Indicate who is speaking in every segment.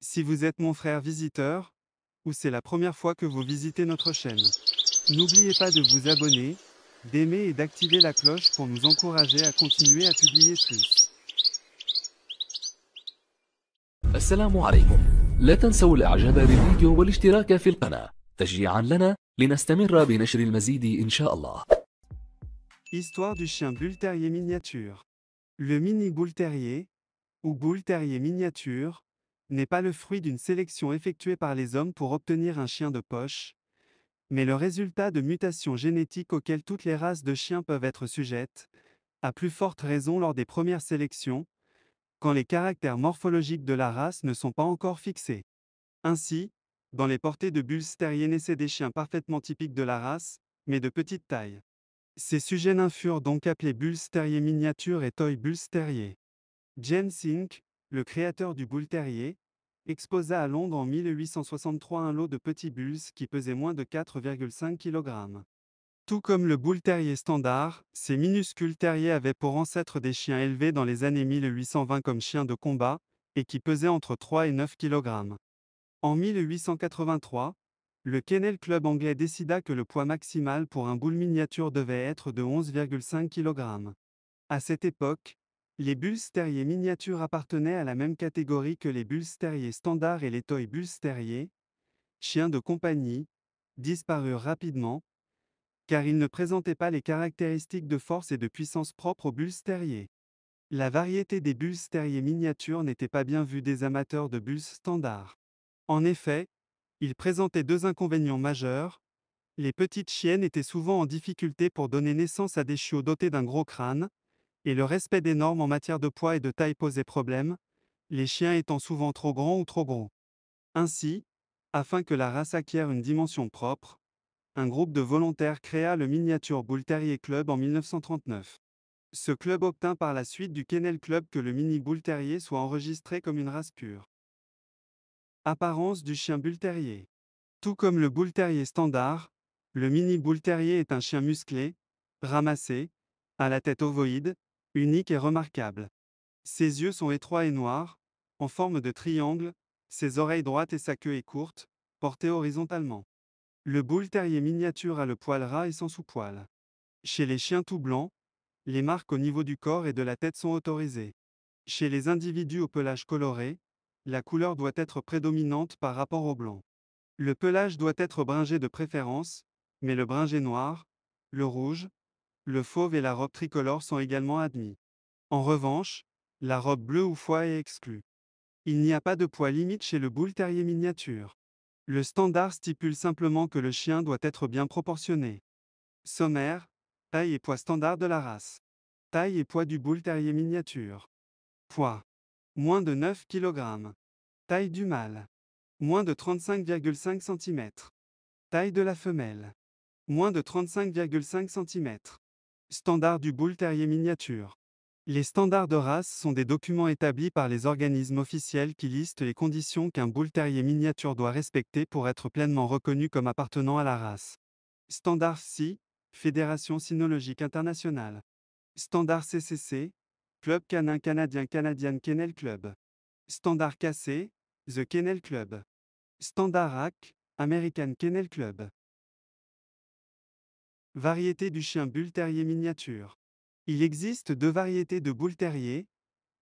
Speaker 1: Si vous êtes mon frère visiteur, ou c'est la première fois que vous visitez notre chaîne, n'oubliez pas de vous abonner, d'aimer et d'activer la cloche pour nous encourager à continuer à publier plus. Assalamu alaikum. Histoire du chien bull miniature Le mini bull ou bull terrier miniature, n'est pas le fruit d'une sélection effectuée par les hommes pour obtenir un chien de poche, mais le résultat de mutations génétiques auxquelles toutes les races de chiens peuvent être sujettes, à plus forte raison lors des premières sélections, quand les caractères morphologiques de la race ne sont pas encore fixés. Ainsi, dans les portées de bulles naissaient des chiens parfaitement typiques de la race, mais de petite taille. Ces sujets n'infurent donc appelés bulles miniatures et toy bulles James Inc., le créateur du boule terrier, exposa à Londres en 1863 un lot de petits bulls qui pesaient moins de 4,5 kg. Tout comme le boule terrier standard, ces minuscules terriers avaient pour ancêtre des chiens élevés dans les années 1820 comme chiens de combat, et qui pesaient entre 3 et 9 kg. En 1883, le Kennel Club anglais décida que le poids maximal pour un boule miniature devait être de 11,5 kg. À cette époque, les bulles terriers miniatures appartenaient à la même catégorie que les bulles terriers standards et les toys bulles terriers, chiens de compagnie, disparurent rapidement, car ils ne présentaient pas les caractéristiques de force et de puissance propres aux bulles terriers. La variété des bulles terriers miniatures n'était pas bien vue des amateurs de bulles standards. En effet, ils présentaient deux inconvénients majeurs. Les petites chiennes étaient souvent en difficulté pour donner naissance à des chiots dotés d'un gros crâne, et le respect des normes en matière de poids et de taille posait problème, les chiens étant souvent trop grands ou trop gros. Ainsi, afin que la race acquiert une dimension propre, un groupe de volontaires créa le Miniature Bull Terrier Club en 1939. Ce club obtint par la suite du Kennel Club que le mini Bull Terrier soit enregistré comme une race pure. Apparence du chien Bull Terrier. Tout comme le Bull Terrier standard, le mini Bull Terrier est un chien musclé, ramassé, à la tête ovoïde, unique et remarquable. Ses yeux sont étroits et noirs, en forme de triangle, ses oreilles droites et sa queue est courte, portée horizontalement. Le boule terrier miniature a le poil ras et sans sous-poil. Chez les chiens tout blancs, les marques au niveau du corps et de la tête sont autorisées. Chez les individus au pelage coloré, la couleur doit être prédominante par rapport au blanc. Le pelage doit être bringé de préférence, mais le bringé noir, le rouge, le fauve et la robe tricolore sont également admis. En revanche, la robe bleue ou foie est exclue. Il n'y a pas de poids limite chez le boule terrier miniature. Le standard stipule simplement que le chien doit être bien proportionné. Sommaire, taille et poids standard de la race. Taille et poids du boule terrier miniature. Poids. Moins de 9 kg. Taille du mâle. Moins de 35,5 cm. Taille de la femelle. Moins de 35,5 cm. Standard du boule terrier miniature. Les standards de race sont des documents établis par les organismes officiels qui listent les conditions qu'un boule terrier miniature doit respecter pour être pleinement reconnu comme appartenant à la race. Standard C, Fédération Cynologique Internationale. Standard CCC, Club Canin Canadien Canadian Kennel Club. Standard KC, The Kennel Club. Standard AC, American Kennel Club. Variété du chien bull terrier miniature. Il existe deux variétés de bull terrier,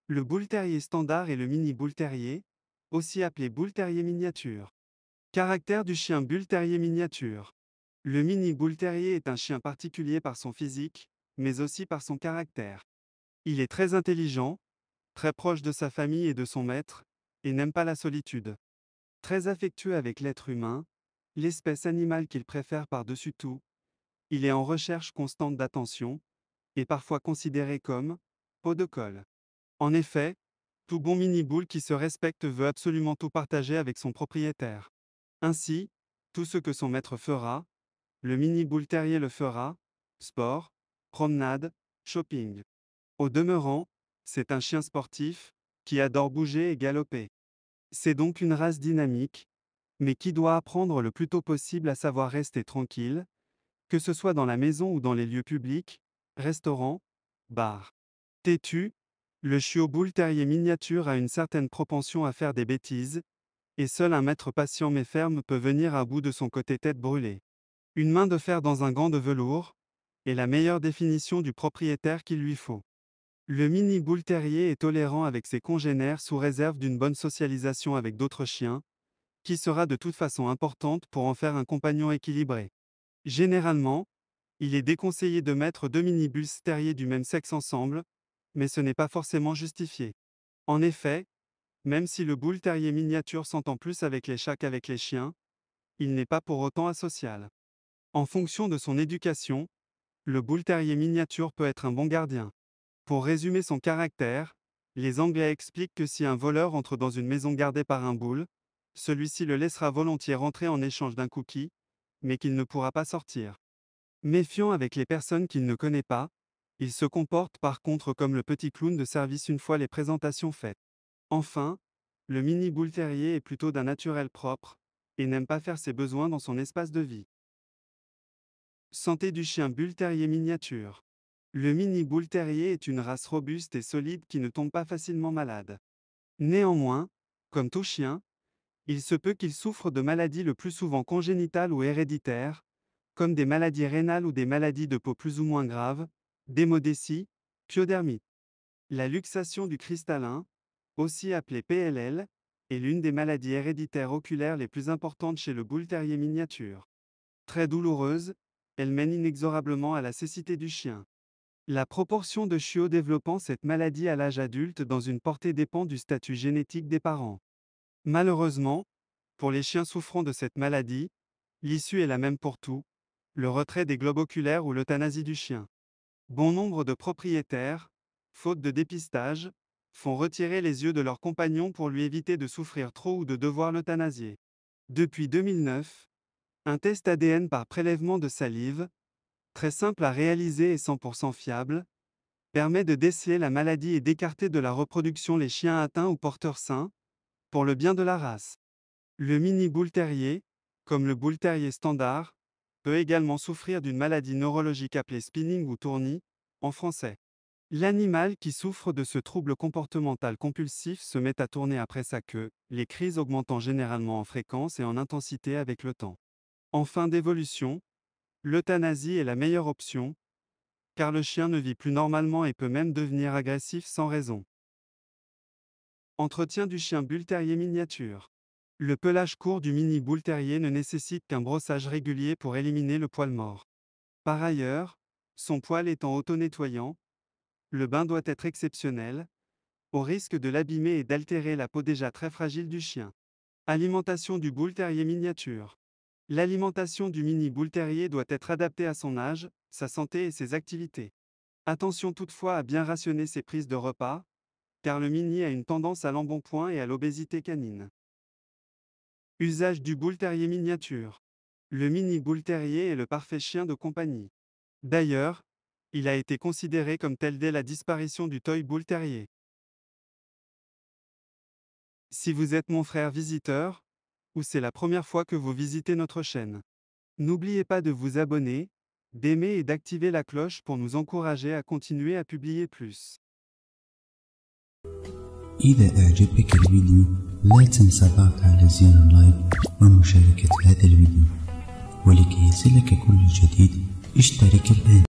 Speaker 1: le bull terrier standard et le mini bull terrier, aussi appelé bull terrier miniature. Caractère du chien bull terrier miniature. Le mini bull terrier est un chien particulier par son physique, mais aussi par son caractère. Il est très intelligent, très proche de sa famille et de son maître, et n'aime pas la solitude. Très affectueux avec l'être humain, l'espèce animale qu'il préfère par-dessus tout, il est en recherche constante d'attention, et parfois considéré comme peau de colle. En effet, tout bon mini-boule qui se respecte veut absolument tout partager avec son propriétaire. Ainsi, tout ce que son maître fera, le mini-boule terrier le fera, sport, promenade, shopping. Au demeurant, c'est un chien sportif, qui adore bouger et galoper. C'est donc une race dynamique, mais qui doit apprendre le plus tôt possible à savoir rester tranquille, que ce soit dans la maison ou dans les lieux publics, restaurants, bars. Têtu, le chiot boule terrier miniature a une certaine propension à faire des bêtises, et seul un maître patient mais ferme peut venir à bout de son côté tête brûlée. Une main de fer dans un gant de velours est la meilleure définition du propriétaire qu'il lui faut. Le mini boule terrier est tolérant avec ses congénères sous réserve d'une bonne socialisation avec d'autres chiens, qui sera de toute façon importante pour en faire un compagnon équilibré. Généralement, il est déconseillé de mettre deux minibus terriers du même sexe ensemble, mais ce n'est pas forcément justifié. En effet, même si le boule terrier miniature s'entend plus avec les chats qu'avec les chiens, il n'est pas pour autant asocial. En fonction de son éducation, le boule terrier miniature peut être un bon gardien. Pour résumer son caractère, les Anglais expliquent que si un voleur entre dans une maison gardée par un boule, celui-ci le laissera volontiers rentrer en échange d'un cookie, mais qu'il ne pourra pas sortir. Méfiant avec les personnes qu'il ne connaît pas, il se comporte par contre comme le petit clown de service une fois les présentations faites. Enfin, le mini boule terrier est plutôt d'un naturel propre et n'aime pas faire ses besoins dans son espace de vie. Santé du chien bull terrier miniature. Le mini boule terrier est une race robuste et solide qui ne tombe pas facilement malade. Néanmoins, comme tout chien, il se peut qu'il souffrent de maladies le plus souvent congénitales ou héréditaires, comme des maladies rénales ou des maladies de peau plus ou moins graves, démodécie, pyodermie. La luxation du cristallin, aussi appelée PLL, est l'une des maladies héréditaires oculaires les plus importantes chez le boule terrier miniature. Très douloureuse, elle mène inexorablement à la cécité du chien. La proportion de chiots développant cette maladie à l'âge adulte dans une portée dépend du statut génétique des parents. Malheureusement, pour les chiens souffrant de cette maladie, l'issue est la même pour tout, le retrait des globes oculaires ou l'euthanasie du chien. Bon nombre de propriétaires, faute de dépistage, font retirer les yeux de leur compagnon pour lui éviter de souffrir trop ou de devoir l'euthanasier. Depuis 2009, un test ADN par prélèvement de salive, très simple à réaliser et 100% fiable, permet de déceler la maladie et d'écarter de la reproduction les chiens atteints ou porteurs sains, pour le bien de la race. Le mini boule terrier, comme le boule terrier standard, peut également souffrir d'une maladie neurologique appelée spinning ou tournie, en français. L'animal qui souffre de ce trouble comportemental compulsif se met à tourner après sa queue, les crises augmentant généralement en fréquence et en intensité avec le temps. En fin d'évolution, l'euthanasie est la meilleure option, car le chien ne vit plus normalement et peut même devenir agressif sans raison. Entretien du chien bull terrier miniature. Le pelage court du mini bull terrier ne nécessite qu'un brossage régulier pour éliminer le poil mort. Par ailleurs, son poil étant auto-nettoyant, le bain doit être exceptionnel, au risque de l'abîmer et d'altérer la peau déjà très fragile du chien. Alimentation du bull terrier miniature. L'alimentation du mini bull terrier doit être adaptée à son âge, sa santé et ses activités. Attention toutefois à bien rationner ses prises de repas, car le mini a une tendance à l'embonpoint et à l'obésité canine. Usage du boule terrier miniature. Le mini boule terrier est le parfait chien de compagnie. D'ailleurs, il a été considéré comme tel dès la disparition du toy boule terrier. Si vous êtes mon frère visiteur, ou c'est la première fois que vous visitez notre chaîne, n'oubliez pas de vous abonner, d'aimer et d'activer la cloche pour nous encourager à continuer à publier plus. إذا أعجبك الفيديو لا تنسى ضغط على زر اللايك ومشاركة هذا الفيديو ولكي يصلك كل جديد اشترك الآن